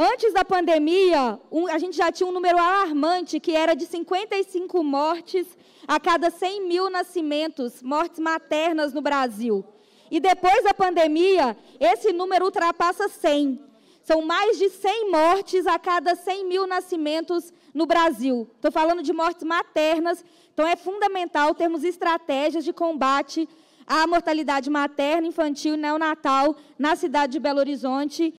Antes da pandemia, um, a gente já tinha um número alarmante, que era de 55 mortes a cada 100 mil nascimentos, mortes maternas no Brasil. E depois da pandemia, esse número ultrapassa 100. São mais de 100 mortes a cada 100 mil nascimentos no Brasil. Estou falando de mortes maternas, então é fundamental termos estratégias de combate à mortalidade materna, infantil e neonatal na cidade de Belo Horizonte.